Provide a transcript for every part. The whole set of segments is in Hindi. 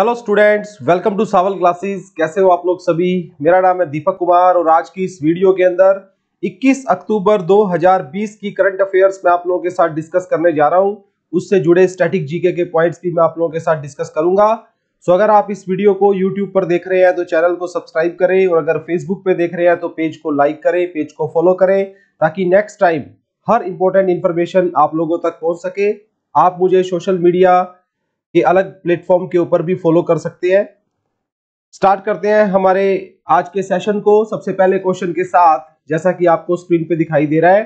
hello students welcome to Saval classes कैसे हो आप लोग सभी मेरा नाम है दीपक कुमार और आज की इस वीडियो के अंदर 21 अक्टूबर 2020 की करंट अफेयर्स में आप लोगों के साथ डिस्कस करने जा रहा हूं उससे जुड़े स्टैटिक जीके के पॉइंट्स भी मैं आप लोगों के साथ डिस्कस करूंगा सो अगर आप इस वीडियो को यूट्यूब पर देख रहे हैं तो चैनल को सब्सक्राइब करें और अगर फेसबुक पर देख रहे हैं तो पेज को लाइक करें पेज को फॉलो करें ताकि नेक्स्ट टाइम हर इंपॉर्टेंट इन्फॉर्मेशन आप लोगों तक पहुँच सके आप मुझे सोशल मीडिया कि अलग प्लेटफॉर्म के ऊपर भी फॉलो कर सकते हैं स्टार्ट करते हैं हमारे आज के सेशन को सबसे पहले क्वेश्चन के साथ जैसा कि आपको स्क्रीन पे दिखाई दे रहा है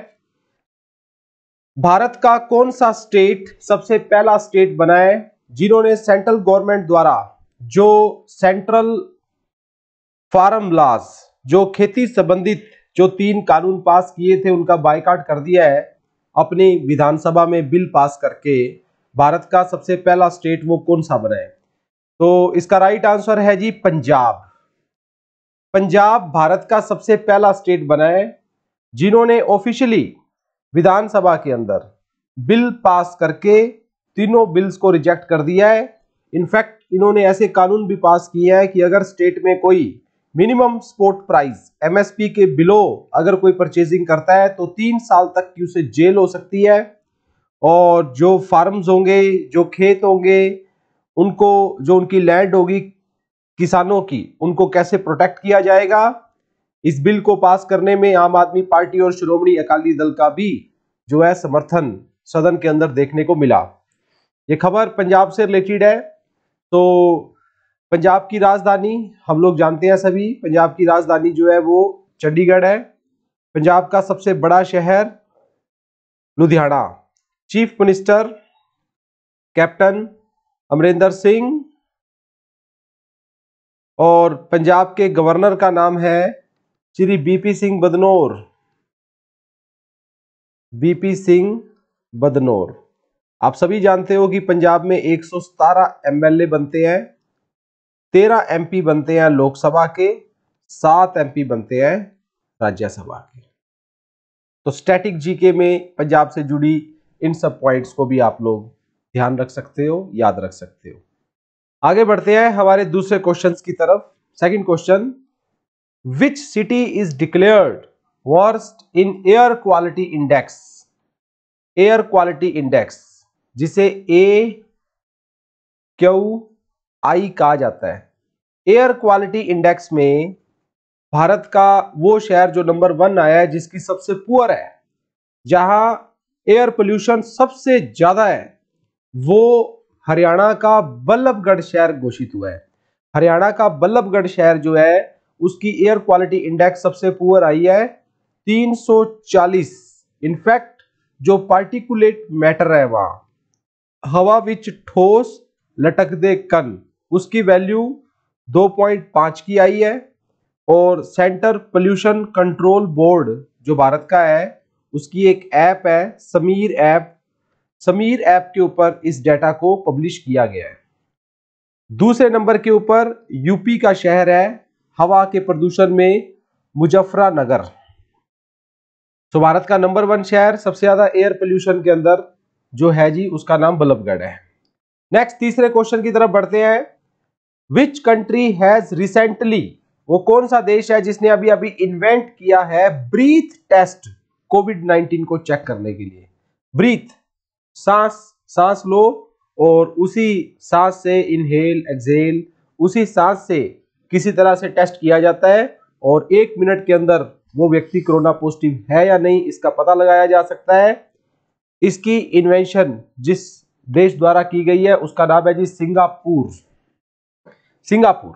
भारत का कौन सा स्टेट सबसे पहला स्टेट बना है जिन्होंने सेंट्रल गवर्नमेंट द्वारा जो सेंट्रल फार्म लॉस जो खेती संबंधित जो तीन कानून पास किए थे उनका बायकाट कर दिया है अपनी विधानसभा में बिल पास करके भारत का सबसे पहला स्टेट वो कौन सा बना है तो इसका राइट आंसर है जी पंजाब पंजाब भारत का सबसे पहला स्टेट बना है जिन्होंने ऑफिशियली विधानसभा के अंदर बिल पास करके तीनों बिल्स को रिजेक्ट कर दिया है इनफैक्ट इन्होंने ऐसे कानून भी पास किए हैं कि अगर स्टेट में कोई मिनिमम स्पोर्ट प्राइस एमएसपी के बिलो अगर कोई परचेजिंग करता है तो तीन साल तक की उसे जेल हो सकती है और जो फार्म्स होंगे जो खेत होंगे उनको जो उनकी लैंड होगी किसानों की उनको कैसे प्रोटेक्ट किया जाएगा इस बिल को पास करने में आम आदमी पार्टी और श्रोमणी अकाली दल का भी जो है समर्थन सदन के अंदर देखने को मिला ये खबर पंजाब से रिलेटेड है तो पंजाब की राजधानी हम लोग जानते हैं सभी पंजाब की राजधानी जो है वो चंडीगढ़ है पंजाब का सबसे बड़ा शहर Ludhiana chief minister captain Amarinder Singh और पंजाब के गवर्नर का नाम है श्री बीपी सिंह बदनौर बीपी सिंह बदनौर आप सभी जानते हो कि पंजाब में एक एमएलए बनते हैं 13 एमपी बनते हैं लोकसभा के 7 एमपी बनते हैं राज्यसभा के तो स्टैटिक जीके में पंजाब से जुड़ी इन सब पॉइंट्स को भी आप लोग ध्यान रख सकते हो याद रख सकते हो आगे बढ़ते हैं हमारे दूसरे क्वेश्चन की तरफ second question which city is declared worst in air quality index air quality index जिसे ए क्यू आई कहा जाता है एयर क्वालिटी इंडेक्स में भारत का वो शहर जो नंबर वन आया है जिसकी सबसे पुअर है जहां एयर पोल्यूशन सबसे ज़्यादा है वो हरियाणा का बल्लभगढ़ शहर घोषित हुआ है हरियाणा का बल्लभगढ़ शहर जो है उसकी एयर क्वालिटी इंडेक्स सबसे पुअर आई है 340 इनफैक्ट जो पार्टिकुलेट मैटर है वहाँ हवा विच ठोस लटक दे कन उसकी वैल्यू 2.5 की आई है और सेंटर पोल्यूशन कंट्रोल बोर्ड जो भारत का है उसकी एक ऐप है समीर ऐप समीर ऐप के ऊपर इस डाटा को पब्लिश किया गया है दूसरे नंबर के ऊपर यूपी का शहर है हवा के प्रदूषण में मुजफ्फरनगर तो भारत का नंबर वन शहर सबसे ज्यादा एयर पोल्यूशन के अंदर जो है जी उसका नाम बल्लभगढ़ है नेक्स्ट तीसरे क्वेश्चन की तरफ बढ़ते हैं विच कंट्री हैज रिसेंटली वो कौन सा देश है जिसने अभी अभी इन्वेंट किया है ब्रीथ टेस्ट कोविड 19 को चेक करने के लिए ब्रीथ सांस सांस लो और उसी सांस से इनहेल एक्सेल उसी सांस से किसी तरह से टेस्ट किया जाता है और एक मिनट के अंदर वो व्यक्ति कोरोना पॉजिटिव है या नहीं इसका पता लगाया जा सकता है इसकी इन्वेंशन जिस देश द्वारा की गई है उसका नाम है जी सिंगापुर सिंगापुर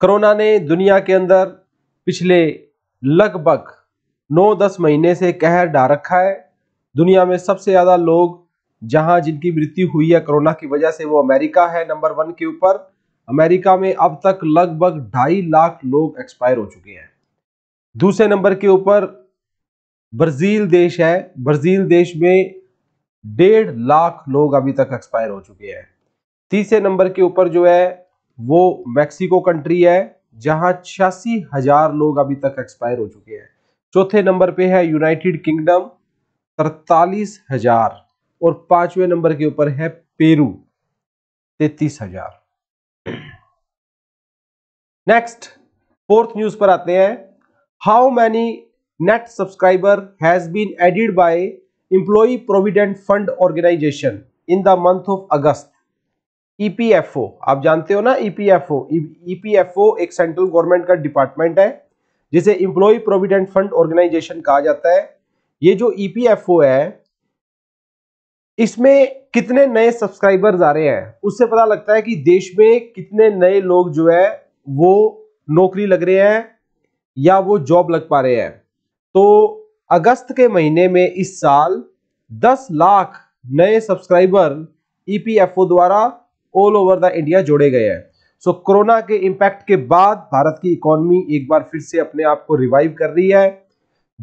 कोरोना ने दुनिया के अंदर पिछले लगभग नौ दस महीने से कहर डा रखा है दुनिया में सबसे ज़्यादा लोग जहां जिनकी मृत्यु हुई है कोरोना की वजह से वो अमेरिका है नंबर वन के ऊपर अमेरिका में अब तक लगभग ढाई लाख लोग एक्सपायर हो चुके हैं दूसरे नंबर के ऊपर ब्राज़ील देश है ब्राज़ील देश में डेढ़ लाख लोग अभी तक एक्सपायर हो चुके हैं तीसरे नंबर के ऊपर जो है वो मैक्सिको कंट्री है जहां छियासी हजार लोग अभी तक एक्सपायर हो चुके हैं चौथे नंबर पे है यूनाइटेड किंगडम तरतालीस हजार और पांचवें नंबर के ऊपर है पेरू तैतीस हजार नेक्स्ट फोर्थ न्यूज पर आते हैं how many net subscriber has been added by employee provident fund organisation in the month of August EPFO आप जानते हो ना ईपीएफओ e ईपीएफओ e एक सेंट्रल गवर्नमेंट का डिपार्टमेंट है जिसे इंप्लॉय प्रोविडेंट फंड ऑर्गेनाइजेशन कहा जाता है ये जो ईपीएफओ e है इसमें कितने नए सब्सक्राइबर्स आ रहे हैं उससे पता लगता है कि देश में कितने नए लोग जो है वो नौकरी लग रहे हैं या वो जॉब लग पा रहे हैं तो अगस्त के महीने में इस साल 10 लाख नए सब्सक्राइबर ईपीएफओ e द्वारा ऑल ओवर द इंडिया जोड़े गए हैं सो कोरोना के इम्पैक्ट के बाद भारत की इकोनॉमी एक बार फिर से अपने आप को रिवाइव कर रही है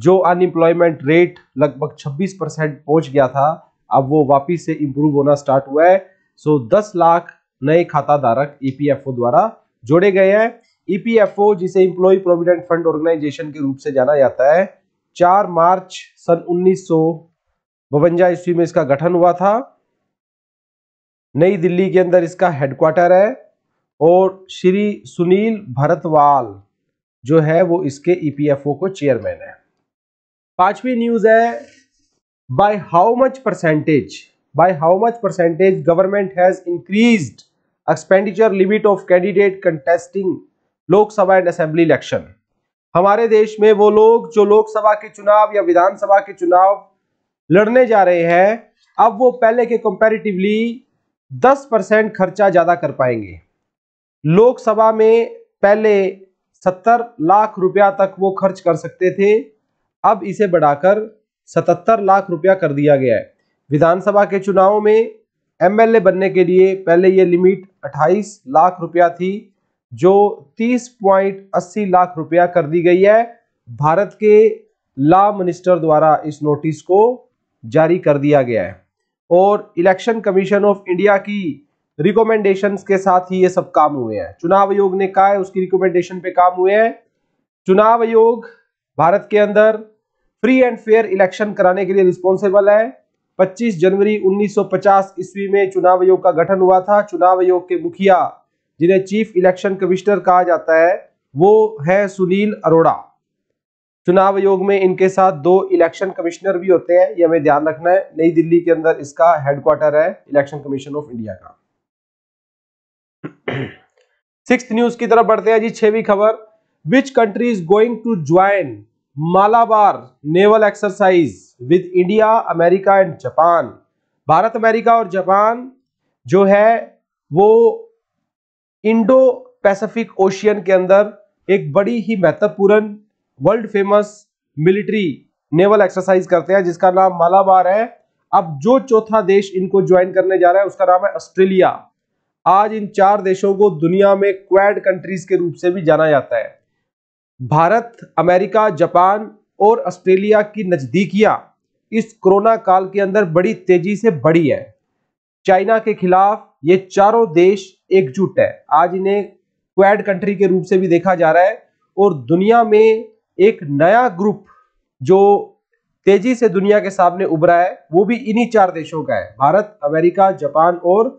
जो अनएम्प्लॉयमेंट रेट लगभग 26 परसेंट पहुंच गया था अब वो वापिस से इंप्रूव होना स्टार्ट हुआ है सो 10 लाख नए खाता धारक ईपीएफओ e द्वारा जोड़े गए हैं ईपीएफओ e जिसे इंप्लॉय प्रोविडेंट फंड ऑर्गेनाइजेशन के रूप से जाना जाता है चार मार्च सन उन्नीस ईस्वी में इसका गठन हुआ था नई दिल्ली के अंदर इसका हेडक्वार्टर है और श्री सुनील भरतवाल जो है वो इसके ईपीएफओ e को चेयरमैन है पांचवी न्यूज है by how much percentage by how much percentage government has increased expenditure limit of candidate contesting Lok Sabha and assembly election हमारे देश में वो लोग जो लोकसभा के चुनाव या विधानसभा के चुनाव लड़ने जा रहे हैं अब वो पहले के कंपैरेटिवली 10 परसेंट खर्चा ज़्यादा कर पाएंगे लोकसभा में पहले 70 लाख रुपया तक वो खर्च कर सकते थे अब इसे बढ़ाकर 77 लाख रुपया कर दिया गया है विधानसभा के चुनाव में एमएलए बनने के लिए पहले ये लिमिट 28 लाख रुपया थी जो 30.80 लाख रुपया कर दी गई है भारत के लॉ मिनिस्टर द्वारा इस नोटिस को जारी कर दिया गया है और इलेक्शन कमीशन ऑफ इंडिया की रिकोमेंडेशन के साथ ही ये सब काम हुए हैं चुनाव आयोग ने कहा है उसकी रिकोमेंडेशन पे काम हुए हैं चुनाव आयोग भारत के अंदर फ्री एंड फेयर इलेक्शन कराने के लिए रिस्पॉन्सिबल है 25 जनवरी 1950 ईस्वी में चुनाव आयोग का गठन हुआ था चुनाव आयोग के मुखिया जिन्हें चीफ इलेक्शन कमिश्नर कहा जाता है वो है सुनील अरोड़ा चुनाव आयोग में इनके साथ दो इलेक्शन कमिश्नर भी होते हैं ये हमें ध्यान रखना है नई दिल्ली के अंदर इसका हेडक्वार्टर है इलेक्शन कमीशन ऑफ इंडिया का सिक्स न्यूज की तरफ बढ़ते हैं जी छेवी खबर which country is going to join Malabar naval exercise with India America and Japan Bharat America और जापान जो है वो इंडो पैसिफिक ओशियन के अंदर एक बड़ी ही महत्वपूर्ण world famous military naval exercise करते हैं जिसका नाम मालाबार है अब जो चौथा देश इनको ज्वाइन करने जा रहा है उसका नाम है ऑस्ट्रेलिया आज इन चार देशों को दुनिया में क्वैड कंट्रीज के रूप से भी जाना जाता है भारत अमेरिका जापान और ऑस्ट्रेलिया की नजदीकियां इस कोरोना काल के अंदर बड़ी तेजी से बढ़ी है चाइना के खिलाफ ये चारों देश एकजुट है आज इन्हें क्वैड कंट्री के रूप से भी देखा जा रहा है और दुनिया में एक नया ग्रुप जो तेजी से दुनिया के सामने उभरा है वो भी इन्हीं चार देशों का है भारत अमेरिका जापान और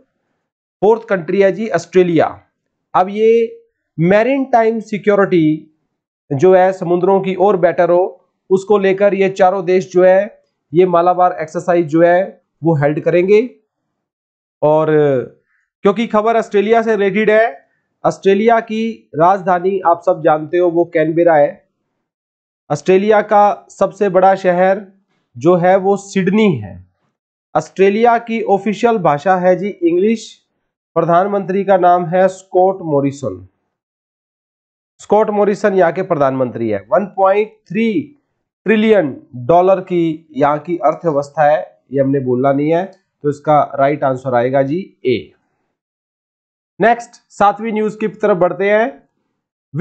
फोर्थ कंट्री है जी ऑस्ट्रेलिया अब ये मैरिन टाइम सिक्योरिटी जो है समुद्रों की और बेटर हो उसको लेकर ये चारों देश जो है ये मालाबार एक्सरसाइज जो है वो हेल्ड करेंगे और क्योंकि खबर ऑस्ट्रेलिया से रिलेटेड है ऑस्ट्रेलिया की राजधानी आप सब जानते हो वो कैनबेरा है ऑस्ट्रेलिया का सबसे बड़ा शहर जो है वो सिडनी है ऑस्ट्रेलिया की ऑफिशियल भाषा है जी इंग्लिश प्रधानमंत्री का नाम है स्कॉट मॉरिसन स्कॉट मॉरिसन यहाँ के प्रधानमंत्री है 1.3 ट्रिलियन डॉलर की यहाँ की अर्थव्यवस्था है ये हमने बोलना नहीं है तो इसका राइट आंसर आएगा जी ए नेक्स्ट सातवीं न्यूज की तरफ बढ़ते हैं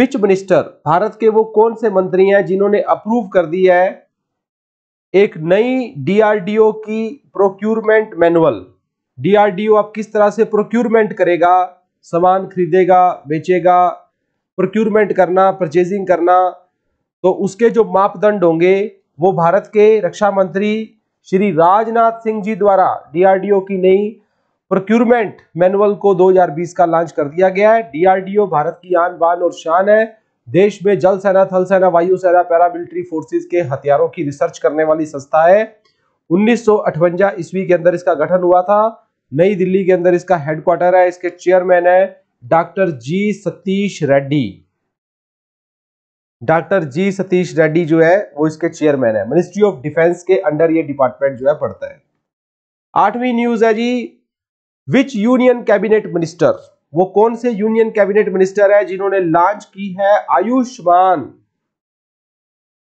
विच मिनिस्टर भारत के वो कौन से मंत्री हैं जिन्होंने अप्रूव कर दिया है एक नई डीआरडीओ की प्रोक्यूरमेंट मैनुअल डीआरडीओ अब किस तरह से प्रोक्यूरमेंट करेगा सामान खरीदेगा बेचेगा प्रोक्यूरमेंट करना परचेजिंग करना तो उसके जो मापदंड होंगे वो भारत के रक्षा मंत्री श्री राजनाथ सिंह जी द्वारा डीआरडीओ की नई प्रोक्यूरमेंट मैनुअल को 2020 का लॉन्च कर दिया गया है डीआरडीओ भारत की आन बान और शान है देश में जल सेना थल सेना वायु सेना पैरामिलिट्री फोर्सेस के हथियारों की रिसर्च करने वाली संस्था है उन्नीस ईस्वी के अंदर इसका गठन हुआ था नई दिल्ली के अंदर इसका हेडक्वार्टर है इसके चेयरमैन है doctor G Satheesh Reddy doctor G Satheesh Reddy जो है वो इसके चेयरमैन है मिनिस्ट्री ऑफ डिफेंस के अंडर ये डिपार्टमेंट जो है पड़ता है आठवीं न्यूज है जी विच यूनियन कैबिनेट मिनिस्टर वो कौन से यूनियन कैबिनेट मिनिस्टर है जिन्होंने लॉन्च की है आयुष्मान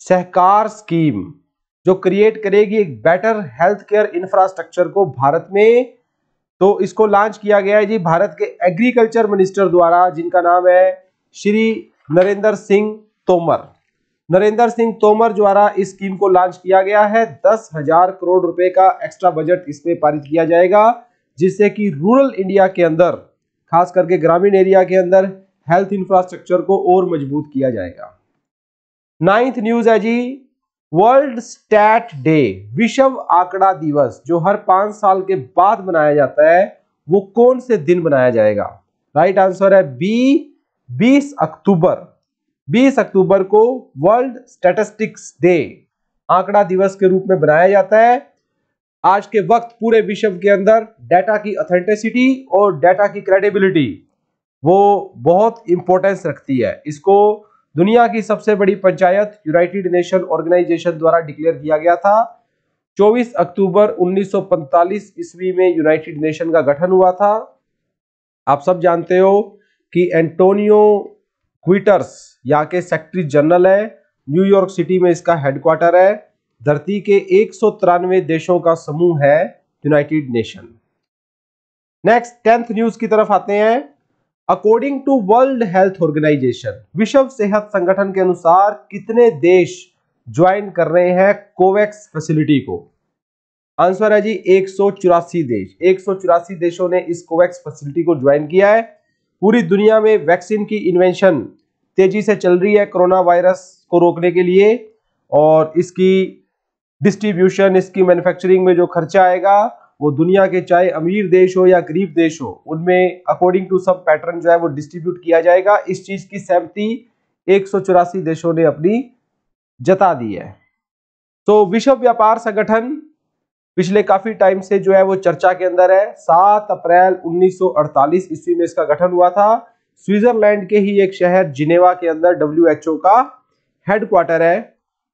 सहकार स्कीम जो क्रिएट करेगी एक बेटर हेल्थ केयर इंफ्रास्ट्रक्चर को भारत में तो इसको लॉन्च किया गया है जी भारत के एग्रीकल्चर मिनिस्टर द्वारा जिनका नाम है श्री नरेंद्र सिंह तोमर नरेंद्र सिंह तोमर द्वारा इस स्कीम को लॉन्च किया गया है दस हजार करोड़ रुपए का एक्स्ट्रा बजट इसमें पारित किया जाएगा जिससे कि रूरल इंडिया के अंदर खास करके ग्रामीण एरिया के अंदर हेल्थ इंफ्रास्ट्रक्चर को और मजबूत किया जाएगा नाइन्थ न्यूज है जी वर्ल्ड स्टैट डे विश्व आंकड़ा दिवस जो हर पांच साल के बाद मनाया जाता है वो कौन से दिन मनाया जाएगा राइट right आंसर है बी 20 अक्टूबर 20 अक्टूबर को वर्ल्ड स्टेटिस्टिक्स डे आंकड़ा दिवस के रूप में बनाया जाता है आज के वक्त पूरे विश्व के अंदर डाटा की अथेंटिसिटी और डाटा की क्रेडिबिलिटी वो बहुत इंपॉर्टेंस रखती है इसको दुनिया की सबसे बड़ी पंचायत यूनाइटेड नेशन ऑर्गेनाइजेशन द्वारा डिक्लेयर किया गया था 24 अक्टूबर 1945 ईस्वी में यूनाइटेड नेशन का गठन हुआ था आप सब जानते हो कि एंटोनियो क्विटर्स यहाँ के सेक्रेटरी जनरल है न्यूयॉर्क सिटी में इसका हेडक्वार्टर है धरती के एक देशों का समूह है United Nation next tenth news की तरफ आते हैं according to World Health Organization विश्व सेहत संगठन के अनुसार कितने देश ज्वाइन कर रहे हैं कोवैक्स फैसिलिटी को आंसर है जी एक देश एक देशों ने इस कोवैक्स फैसिलिटी को ज्वाइन किया है पूरी दुनिया में वैक्सीन की इन्वेंशन तेजी से चल रही है कोरोना वायरस को रोकने के लिए और इसकी डिस्ट्रीब्यूशन इसकी मैन्युफैक्चरिंग में जो खर्चा आएगा वो दुनिया के चाहे अमीर देश हो या गरीब देश हो उनमें अकॉर्डिंग टू सब पैटर्न जो है वो डिस्ट्रीब्यूट किया जाएगा इस चीज की सहमति एक देशों ने अपनी जता दी है तो विश्व व्यापार संगठन पिछले काफी टाइम से जो है वो चर्चा के अंदर है 7 अप्रैल 1948 ईस्वी में इसका गठन हुआ था स्विट्जरलैंड के ही एक शहर जिनेवा के अंदर डब्ल्यू का हेडक्वार्टर है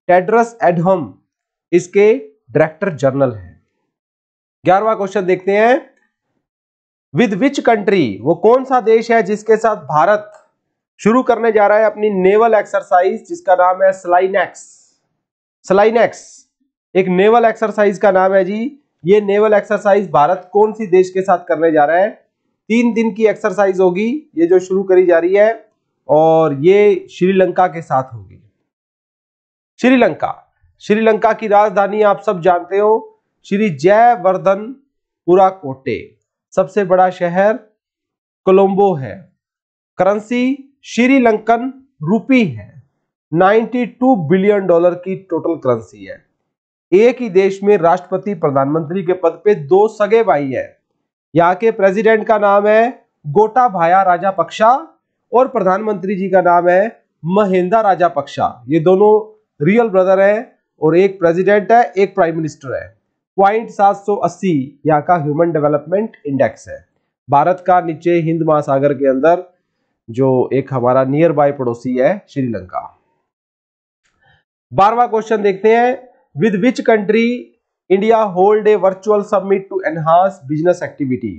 टेड्रस एडहम इसके डायरेक्टर जनरल है ग्यारहवा क्वेश्चन देखते हैं विद विच कंट्री वो कौन सा देश है जिसके साथ भारत शुरू करने जा रहा है अपनी नेवल एक्सरसाइज जिसका नाम है स्लाइनेक्स स्लाइनेक्स एक नेवल एक्सरसाइज का नाम है जी ये नेवल एक्सरसाइज भारत कौन सी देश के साथ करने जा रहा है तीन दिन की एक्सरसाइज होगी ये जो शुरू करी जा रही है और ये श्रीलंका के साथ होगी श्रीलंका श्रीलंका की राजधानी आप सब जानते हो श्री जयवर्धन पुराकोटे सबसे बड़ा शहर कोलंबो है करेंसी श्रीलंकन रूपी है 92 बिलियन डॉलर की टोटल करेंसी है एक ही देश में राष्ट्रपति प्रधानमंत्री के पद पे दो सगे भाई है यहाँ के प्रेसिडेंट का नाम है गोटा भाया राजा पक्षा और प्रधानमंत्री जी का नाम है महेंद्र राजा पक्षा ये दोनों रियल ब्रदर हैं और एक प्रेसिडेंट है एक प्राइम मिनिस्टर है पॉइंट सात सौ अस्सी यहाँ का ह्यूमन डेवलपमेंट इंडेक्स है भारत का नीचे हिंद महासागर के अंदर जो एक हमारा नियर बाय पड़ोसी है श्रीलंका बारवा क्वेश्चन देखते हैं with which country India hold a virtual submit to enhance business activity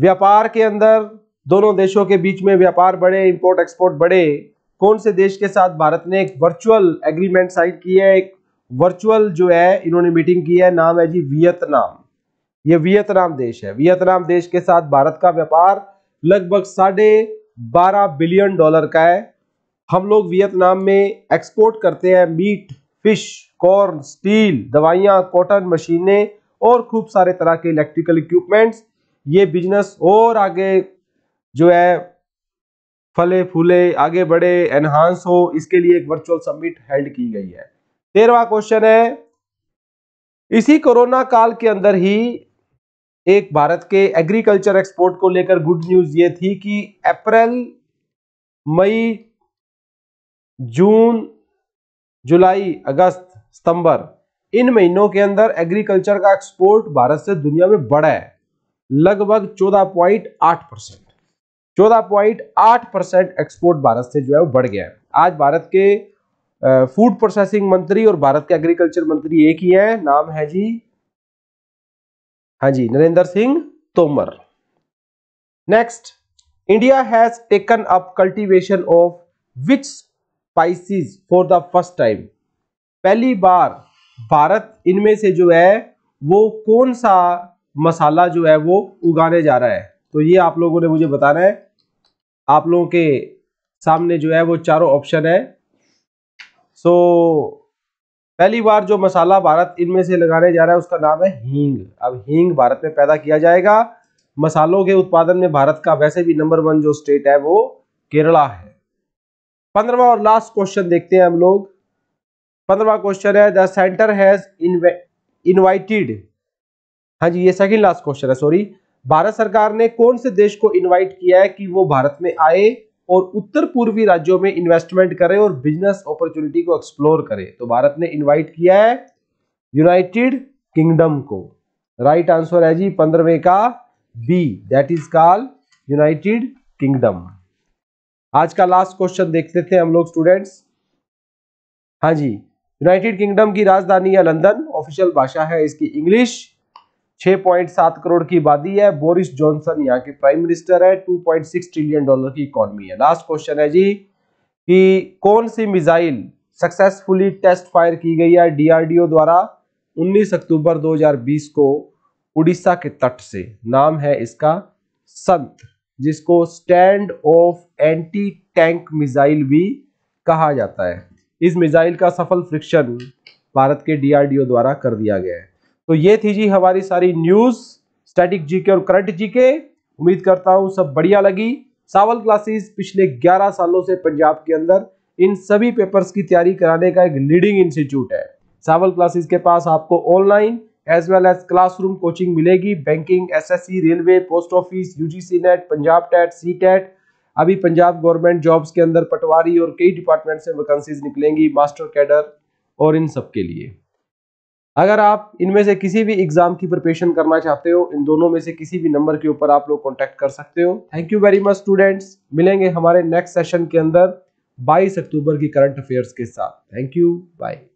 व्यापार के अंदर दोनों देशों के बीच में व्यापार बढ़े इंपोर्ट एक्सपोर्ट बढ़े कौन से देश के साथ भारत ने एक वर्चुअल एग्रीमेंट साइन किया है एक वर्चुअल जो है इन्होंने मीटिंग की है नाम है जी वियतनाम ये वियतनाम देश है वियतनाम देश के साथ भारत का व्यापार लगभग साढ़े बारह बिलियन डॉलर का है हम लोग वियतनाम में एक्सपोर्ट करते हैं मीट फिश कॉर्न स्टील दवाइयां कॉटन मशीनें और खूब सारे तरह के इलेक्ट्रिकल इक्विपमेंट्स ये बिजनेस और आगे जो है फले फूले आगे बढ़े एनहांस हो इसके लिए एक वर्चुअल समिट हेल्ड की गई है तेरवा क्वेश्चन है इसी कोरोना काल के अंदर ही एक भारत के एग्रीकल्चर एक्सपोर्ट को लेकर गुड न्यूज ये थी कि अप्रैल मई जून जुलाई अगस्त सितंबर इन महीनों के अंदर एग्रीकल्चर का एक्सपोर्ट भारत से दुनिया में बढ़ा है लगभग 14.8 परसेंट आठ परसेंट एक्सपोर्ट भारत से जो है वो बढ़ गया है आज भारत के फूड प्रोसेसिंग मंत्री और भारत के एग्रीकल्चर मंत्री एक ही है नाम है जी हाँ जी Narendra Singh Tomar next India has taken up cultivation of which spices for the first time पहली बार भारत इनमें से जो है वो कौन सा मसाला जो है वो उगाने जा रहा है तो ये आप लोगों ने मुझे बताना है आप लोगों के सामने जो है वो चारों ऑप्शन है सो पहली बार जो मसाला भारत इनमें से लगाने जा रहा है उसका नाम है हींग अब हींग भारत में पैदा किया जाएगा मसालों के उत्पादन में भारत का वैसे भी नंबर वन जो स्टेट है वो केरला है पंद्रवा और लास्ट क्वेश्चन देखते हैं हम लोग पंद्रवा क्वेश्चन है द सेंटर हैज इनवाइटेड हाँ जी ये सेकंड लास्ट क्वेश्चन है सॉरी भारत सरकार ने कौन से देश को इनवाइट किया है कि वो भारत में आए और उत्तर पूर्वी राज्यों में इन्वेस्टमेंट करें और बिजनेस अपॉर्चुनिटी को एक्सप्लोर करें तो भारत ने इनवाइट किया है यूनाइटेड किंगडम को राइट आंसर है जी पंद्रहवें का B that is call United Kingdom आज का लास्ट क्वेश्चन देखते थे हम लोग स्टूडेंट्स हाँ जी यूनाइटेड किंगडम की राजधानी है लंदन ऑफिशियल भाषा है इसकी इंग्लिश 6.7 करोड़ की आबादी है बोरिस जॉनसन यहाँ के प्राइम मिनिस्टर है 2.6 ट्रिलियन डॉलर की इकोनॉमी है लास्ट क्वेश्चन है जी कि कौन सी मिसाइल सक्सेसफुली टेस्ट फायर की गई है डीआरडीओ द्वारा 19 अक्टूबर 2020 को उड़ीसा के तट से नाम है इसका संत जिसको stand off anti tank missile भी कहा जाता है इस मिजाइल का सफल फ्रिक्शन भारत के डीआरडीओ द्वारा कर दिया गया है तो ये थी जी हमारी सारी न्यूज स्टैटिक जीके और करंट जीके उम्मीद करता हूँ सब बढ़िया लगी सावल क्लासेस पिछले 11 सालों से पंजाब के अंदर इन सभी पेपर्स की तैयारी कराने का एक लीडिंग इंस्टीट्यूट है सावल क्लासेस के पास आपको online as well as classroom coaching मिलेगी banking SSC railway post office UGC NET Punjab TET C TET अभी पंजाब गवर्नमेंट जॉब्स के अंदर पटवारी और कई डिपार्टमेंट से वैकेंसीज निकलेंगी मास्टर कैडर और इन सब के लिए अगर आप इनमें से किसी भी एग्जाम की प्रिपरेशन करना चाहते हो इन दोनों में से किसी भी नंबर के ऊपर आप लोग कॉन्टेक्ट कर सकते हो thank you very much students मिलेंगे हमारे नेक्स्ट सेशन के अंदर 22 अक्टूबर की करंट अफेयर्स के साथ थैंक यू बाय